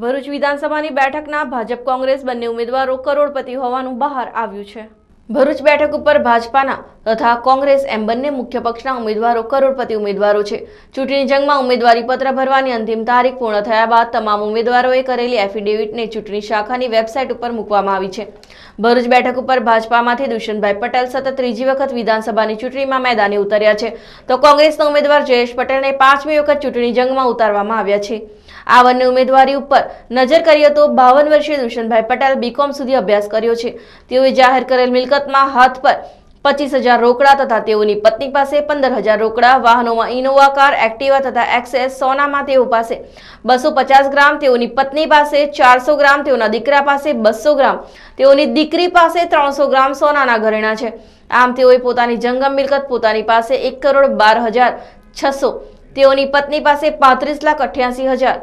ભરૂચ વિધાનસભાની બેઠકના ભાજપ કોંગ્રેસ બંને ઉમેદવારો કરોડપતિ હોવાનું બહાર આવ્યું છે ભરૂચ બેઠક ઉપર ભાજપાના તથા કોંગ્રેસ એમ બંને મુખ્ય પક્ષના ઉમેદવારો કરોડપતિ ઉમેદવારો છે ચૂંટણી જંગમાં ઉમેદવારી પત્ર ભરવાની અંતિમ તારીખ પૂર્ણ થયા બાદ તમામ ઉમેદવારોએ કરેલી એફિડેવિટને ચૂંટણી શાખાની વેબસાઇટ ઉપર મૂકવામાં આવી છે ભરૂચ બેઠક ઉપર ભાજપામાંથી દુષ્યંતભાઈ પટેલ સતત ત્રીજી વખત વિધાનસભાની ચૂંટણીમાં મેદાને ઉતર્યા છે તો કોંગ્રેસના ઉમેદવાર જયેશ પટેલને પાંચમી વખત ચૂંટણી જંગમાં ઉતારવામાં આવ્યા છે આ બંને ઉમેદવારી ઉપર નજર કરીએ તો બાવન વર્ષીય દુષ્યંતભાઈ પટેલ બીકોમ સુધી અભ્યાસ કર્યો છે તેઓએ જાહેર કરેલ મિલકતમાં હાથ પર પચીસ હજાર રોકડા તથા તેઓની પત્ની પાસે પંદર હજાર રોકડા વાહનોમાં ઇનોવા કાર એક્ટિવા તથા એક્સેસ સોનામાં તેઓ પાસે બસો પચાસ ગ્રામ તેઓની પત્ની પાસે ચારસો ગ્રામ તેઓના દીકરા પાસે બસો ગ્રામ તેઓની દીકરી પાસે ત્રણસો ગ્રામ સોનાના ઘરેણા છે આમ તેઓએ પોતાની જંગમ મિલકત પોતાની પાસે એક કરોડ બાર હજાર છસો તેઓની પત્ની પાસે પાંત્રીસ લાખ અઠ્યાસી હજાર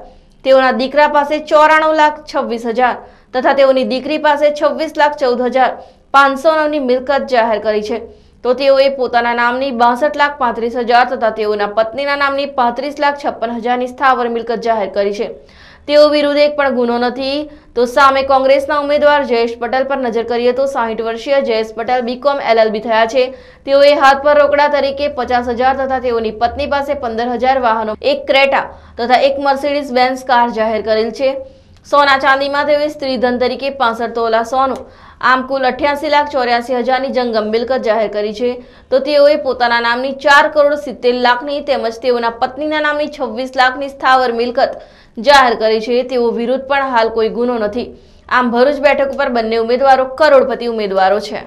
તેઓના દીકરા પાસે ચોરાણું લાખ છવ્વીસ હજાર તથા તેઓની દીકરી પાસે છવ્વીસ લાખ ચૌદ હજાર પાંચસો નવની મિલકત જાહેર કરી છે તો તેઓએ પોતાના નામની બાસઠ લાખ પાંત્રીસ હજાર તથા તેઓના પત્નીના નામની પાંત્રીસ લાખ છપ્પન હજારની સ્થાવર મિલકત જાહેર કરી છે તેઓ વિરુદ્ધ એક પણ ગુનો નથી તો સામે કોંગ્રેસના ઉમેદવાર જયેશ પટેલ પર નજર કરીએ તો સાહીઠ વર્ષીય જયેશ પટેલ બીકોમ એલએલબી થયા છે તેઓએ હાથ પર રોકડા તરીકે પચાસ હજાર તથા તેઓની પત્ની પાસે પંદર હજાર વાહનો એક ક્રેટા તથા એક મર્સિડીઝ બેન્સ કાર જાહેર કરેલ છે સોના ચાંદીમાં તેઓએ સ્ત્રીધન તરીકે પાસઠ તોલા સોનું આમ કુલ અઠ્યાસી લાખ ચોર્યાસી હજારની જંગમ મિલકત જાહેર કરી છે તો તેઓએ પોતાના નામની ચાર કરોડ સિત્તેર લાખની તેમજ તેઓના પત્નીના નામની છવ્વીસ લાખની સ્થાવર મિલકત જાહેર કરી છે તેઓ વિરુદ્ધ પણ હાલ કોઈ ગુનો નથી આમ ભરૂચ બેઠક ઉપર બંને ઉમેદવારો કરોડપતિ ઉમેદવારો છે